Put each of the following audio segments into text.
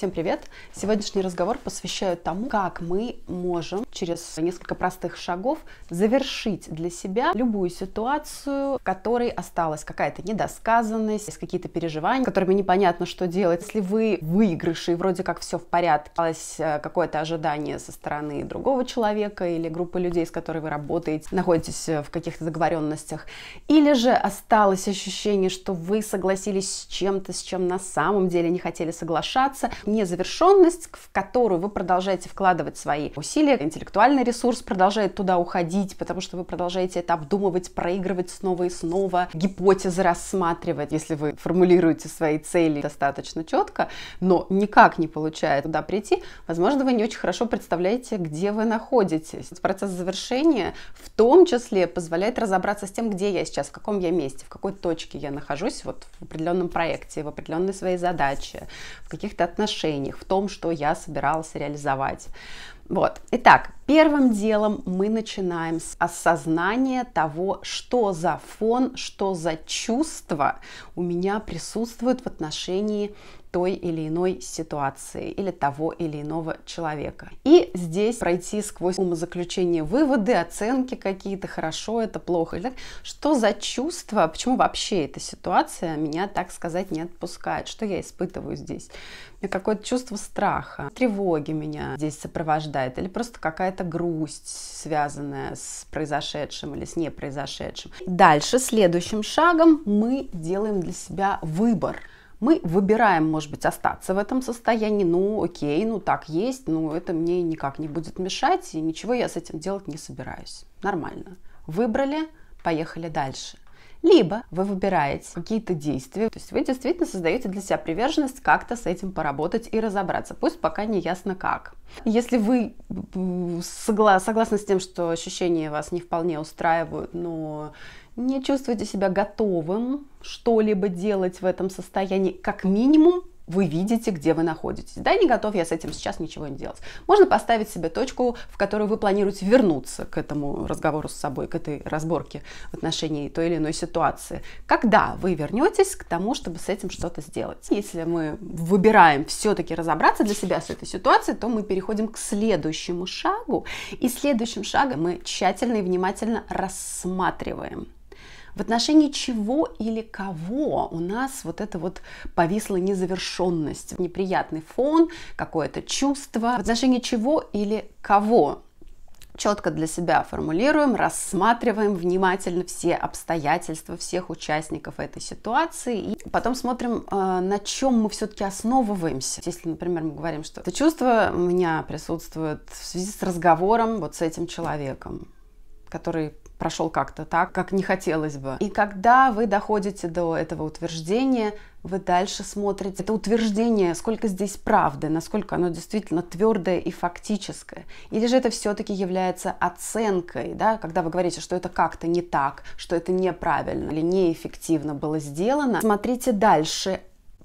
Всем привет! Сегодняшний разговор посвящаю тому, как мы можем через несколько простых шагов завершить для себя любую ситуацию, в которой осталась какая-то недосказанность, есть какие-то переживания, которыми непонятно, что делать. Если вы выигрыши, вроде как все в порядке, осталось э, какое-то ожидание со стороны другого человека или группы людей, с которой вы работаете, находитесь э, в каких-то договоренностях, или же осталось ощущение, что вы согласились с чем-то, с чем на самом деле не хотели соглашаться, незавершенность, в которую вы продолжаете вкладывать свои усилия, интеллектуальный ресурс продолжает туда уходить, потому что вы продолжаете это обдумывать, проигрывать снова и снова, гипотезы рассматривать, если вы формулируете свои цели достаточно четко, но никак не получает туда прийти, возможно, вы не очень хорошо представляете, где вы находитесь. Процесс завершения в том числе позволяет разобраться с тем, где я сейчас, в каком я месте, в какой точке я нахожусь вот в определенном проекте, в определенной своей задаче, в каких-то отношениях, решениях, в том, что я собиралась реализовать. Вот. Итак, первым делом мы начинаем с осознания того, что за фон, что за чувство у меня присутствует в отношении той или иной ситуации или того или иного человека. И здесь пройти сквозь умозаключение выводы, оценки какие-то, хорошо это, плохо или так. Что за чувство, почему вообще эта ситуация меня, так сказать, не отпускает? Что я испытываю здесь? У меня какое-то чувство страха, тревоги меня здесь сопровождает, или просто какая-то грусть, связанная с произошедшим или с непроизошедшим. Дальше, следующим шагом мы делаем для себя выбор – мы выбираем, может быть, остаться в этом состоянии, ну окей, ну так есть, но ну, это мне никак не будет мешать, и ничего я с этим делать не собираюсь. Нормально. Выбрали, поехали дальше. Либо вы выбираете какие-то действия, то есть вы действительно создаете для себя приверженность как-то с этим поработать и разобраться, пусть пока не ясно как. Если вы согласны с тем, что ощущения вас не вполне устраивают, но не чувствуете себя готовым что-либо делать в этом состоянии, как минимум вы видите, где вы находитесь. Да, не готов я с этим сейчас ничего не делать. Можно поставить себе точку, в которую вы планируете вернуться к этому разговору с собой, к этой разборке в отношении той или иной ситуации. Когда вы вернетесь к тому, чтобы с этим что-то сделать? Если мы выбираем все-таки разобраться для себя с этой ситуацией, то мы переходим к следующему шагу. И следующим шагом мы тщательно и внимательно рассматриваем в отношении чего или кого у нас вот это вот повисла незавершенность, неприятный фон, какое-то чувство, в отношении чего или кого четко для себя формулируем, рассматриваем внимательно все обстоятельства всех участников этой ситуации, и потом смотрим, э, на чем мы все-таки основываемся. Если, например, мы говорим, что это чувство у меня присутствует в связи с разговором вот с этим человеком, который прошел как-то так, как не хотелось бы. И когда вы доходите до этого утверждения, вы дальше смотрите это утверждение, сколько здесь правды, насколько оно действительно твердое и фактическое. Или же это все-таки является оценкой, да, когда вы говорите, что это как-то не так, что это неправильно или неэффективно было сделано. Смотрите дальше,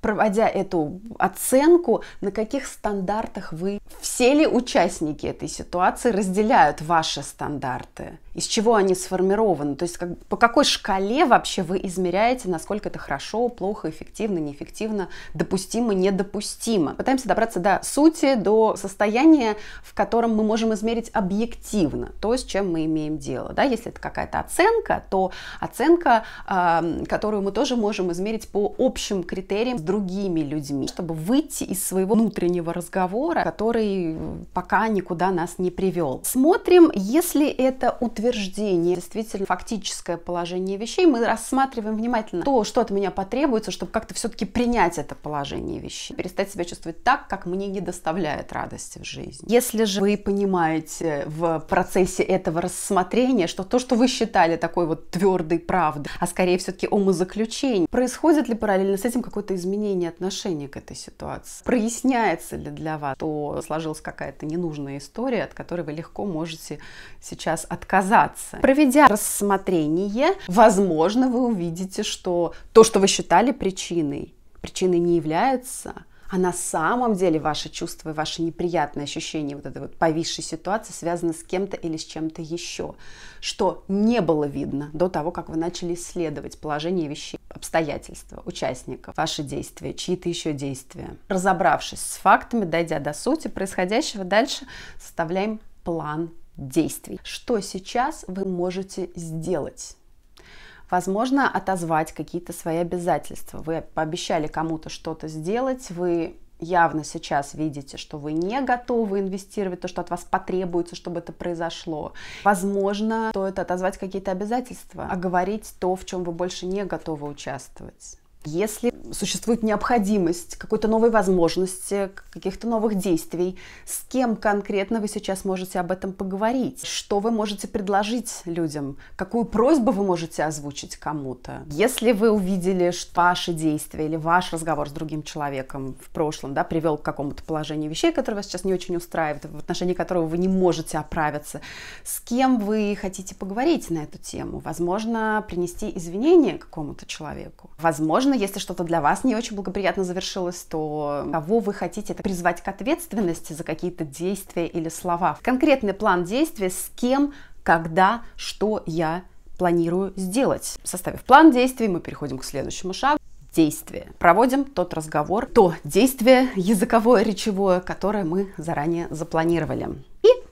проводя эту оценку, на каких стандартах вы, все ли участники этой ситуации разделяют ваши стандарты из чего они сформированы, то есть как, по какой шкале вообще вы измеряете, насколько это хорошо, плохо, эффективно, неэффективно, допустимо, недопустимо. Пытаемся добраться до сути, до состояния, в котором мы можем измерить объективно то, с чем мы имеем дело. Да? Если это какая-то оценка, то оценка, э, которую мы тоже можем измерить по общим критериям с другими людьми, чтобы выйти из своего внутреннего разговора, который пока никуда нас не привел. Смотрим, если это утверждение утверждение, действительно фактическое положение вещей, мы рассматриваем внимательно то, что от меня потребуется, чтобы как-то все-таки принять это положение вещей, перестать себя чувствовать так, как мне не доставляет радости в жизни. Если же вы понимаете в процессе этого рассмотрения, что то, что вы считали такой вот твердой правдой, а скорее все-таки умозаключение, происходит ли параллельно с этим какое-то изменение отношения к этой ситуации? Проясняется ли для вас, то сложилась какая-то ненужная история, от которой вы легко можете сейчас отказаться отказаться. Проведя рассмотрение, возможно, вы увидите, что то, что вы считали причиной, причиной не является, а на самом деле ваши чувства и ваши неприятные ощущения вот этой вот повисшей ситуации связаны с кем-то или с чем-то еще, что не было видно до того, как вы начали исследовать положение вещей, обстоятельства, участников, ваши действия, чьи-то еще действия. Разобравшись с фактами, дойдя до сути происходящего, дальше составляем план действий. Что сейчас вы можете сделать? Возможно, отозвать какие-то свои обязательства. Вы пообещали кому-то что-то сделать, вы явно сейчас видите, что вы не готовы инвестировать, то, что от вас потребуется, чтобы это произошло. Возможно, стоит отозвать какие-то обязательства, оговорить а то, в чем вы больше не готовы участвовать. Если существует необходимость какой-то новой возможности, каких-то новых действий, с кем конкретно вы сейчас можете об этом поговорить? Что вы можете предложить людям? Какую просьбу вы можете озвучить кому-то? Если вы увидели, что ваши действия или ваш разговор с другим человеком в прошлом да, привел к какому-то положению вещей, которое вас сейчас не очень устраивает, в отношении которого вы не можете оправиться, с кем вы хотите поговорить на эту тему? Возможно, принести извинения какому-то человеку. Возможно, важно, если что-то для вас не очень благоприятно завершилось, то кого а, вы хотите это призвать к ответственности за какие-то действия или слова. Конкретный план действия: с кем, когда, что я планирую сделать. Составив план действий, мы переходим к следующему шагу действие. Проводим тот разговор, то действие языковое, речевое, которое мы заранее запланировали.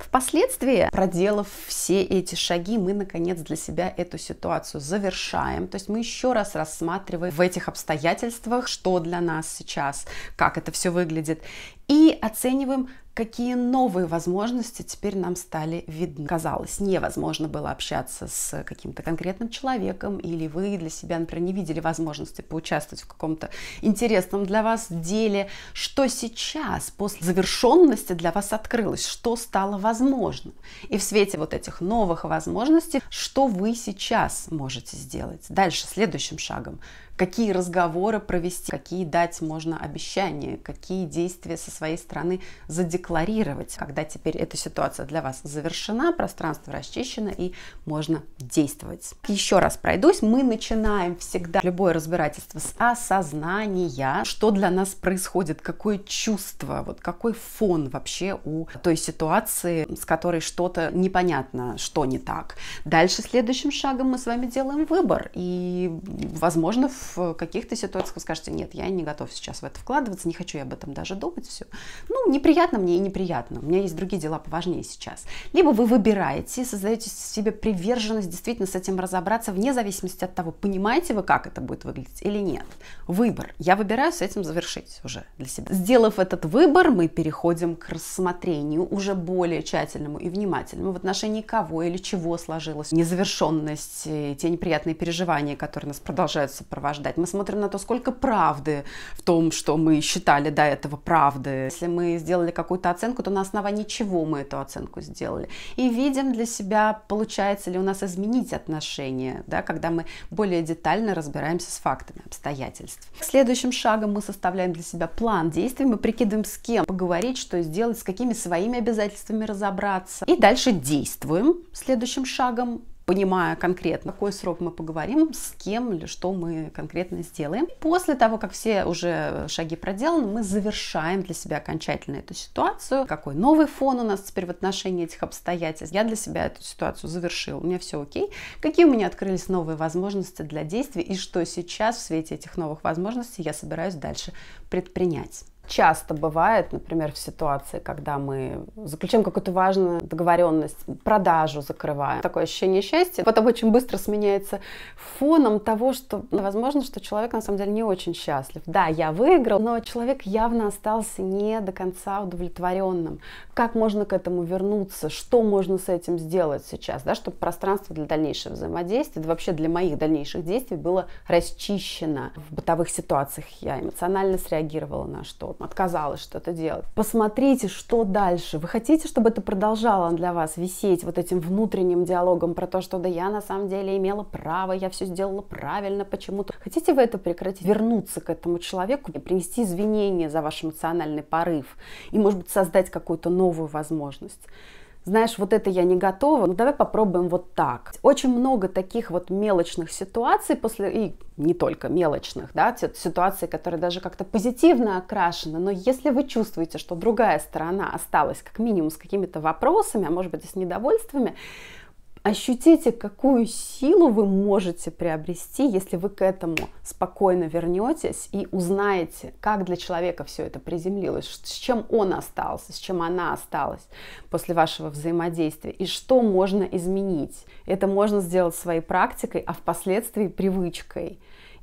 Впоследствии, проделав все эти шаги, мы наконец для себя эту ситуацию завершаем. То есть мы еще раз рассматриваем в этих обстоятельствах, что для нас сейчас, как это все выглядит, и оцениваем, какие новые возможности теперь нам стали видны. Казалось, невозможно было общаться с каким-то конкретным человеком, или вы для себя, например, не видели возможности поучаствовать в каком-то интересном для вас деле. Что сейчас, после завершенности, для вас открылось? Что стало возможным? И в свете вот этих новых возможностей, что вы сейчас можете сделать? Дальше, следующим шагом, какие разговоры провести, какие дать можно обещания, какие действия со своей стороны задекларировать, когда теперь эта ситуация для вас завершена, пространство расчищено и можно действовать. Еще раз пройдусь, мы начинаем всегда любое разбирательство с осознания, что для нас происходит, какое чувство, вот какой фон вообще у той ситуации, с которой что-то непонятно, что не так. Дальше следующим шагом мы с вами делаем выбор, и, возможно, в в каких-то ситуациях вы скажете, нет, я не готов сейчас в это вкладываться, не хочу я об этом даже думать, все. Ну, неприятно мне и неприятно, у меня есть другие дела поважнее сейчас. Либо вы выбираете, создаете себе приверженность действительно с этим разобраться, вне зависимости от того, понимаете вы, как это будет выглядеть или нет. Выбор. Я выбираю с этим завершить уже для себя. Сделав этот выбор, мы переходим к рассмотрению уже более тщательному и внимательному в отношении кого или чего сложилось незавершенность, э, те неприятные переживания, которые нас продолжают сопровождать ждать. Мы смотрим на то, сколько правды в том, что мы считали до этого правды. Если мы сделали какую-то оценку, то на основании чего мы эту оценку сделали. И видим для себя, получается ли у нас изменить отношения, да, когда мы более детально разбираемся с фактами обстоятельств. Следующим шагом мы составляем для себя план действий, мы прикидываем с кем поговорить, что сделать, с какими своими обязательствами разобраться. И дальше действуем следующим шагом понимая конкретно, какой срок мы поговорим, с кем или что мы конкретно сделаем. После того, как все уже шаги проделаны, мы завершаем для себя окончательно эту ситуацию. Какой новый фон у нас теперь в отношении этих обстоятельств? Я для себя эту ситуацию завершил, у меня все окей. Какие у меня открылись новые возможности для действий и что сейчас в свете этих новых возможностей я собираюсь дальше предпринять? часто бывает, например, в ситуации, когда мы заключаем какую-то важную договоренность, продажу закрываем, такое ощущение счастья, потом очень быстро сменяется фоном того, что, ну, возможно, что человек на самом деле не очень счастлив. Да, я выиграл, но человек явно остался не до конца удовлетворенным. Как можно к этому вернуться? Что можно с этим сделать сейчас, да, чтобы пространство для дальнейшего взаимодействия, да вообще для моих дальнейших действий было расчищено. В бытовых ситуациях я эмоционально среагировала на что отказалась что-то делать. Посмотрите, что дальше. Вы хотите, чтобы это продолжало для вас висеть вот этим внутренним диалогом про то, что да я на самом деле имела право, я все сделала правильно почему-то. Хотите вы это прекратить? Вернуться к этому человеку и принести извинения за ваш эмоциональный порыв и, может быть, создать какую-то новую возможность знаешь, вот это я не готова, ну давай попробуем вот так. Очень много таких вот мелочных ситуаций после, и не только мелочных, да, ситуации, которые даже как-то позитивно окрашены, но если вы чувствуете, что другая сторона осталась как минимум с какими-то вопросами, а может быть и с недовольствами, Ощутите, какую силу вы можете приобрести, если вы к этому спокойно вернетесь и узнаете, как для человека все это приземлилось, с чем он остался, с чем она осталась после вашего взаимодействия и что можно изменить. Это можно сделать своей практикой, а впоследствии привычкой.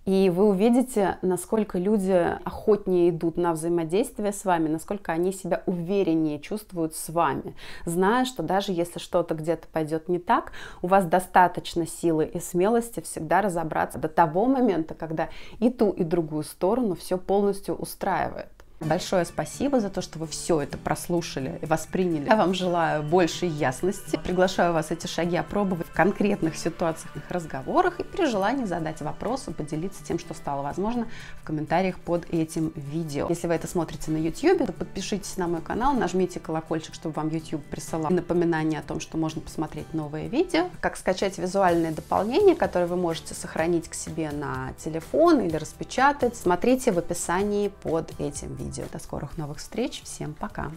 И вы увидите, насколько люди охотнее идут на взаимодействие с вами, насколько они себя увереннее чувствуют с вами, зная, что даже если что-то где-то пойдет не так, у вас достаточно силы и смелости всегда разобраться до того момента, когда и ту, и другую сторону все полностью устраивает. Большое спасибо за то, что вы все это прослушали и восприняли. Я а вам желаю большей ясности. Приглашаю вас эти шаги опробовать в конкретных ситуациях, разговорах и при желании задать вопросы, поделиться тем, что стало возможно в комментариях под этим видео. Если вы это смотрите на YouTube, то подпишитесь на мой канал, нажмите колокольчик, чтобы вам YouTube присылал напоминание о том, что можно посмотреть новые видео, как скачать визуальные дополнения, которые вы можете сохранить к себе на телефон или распечатать. Смотрите в описании под этим видео видео. До скорых новых встреч. Всем пока!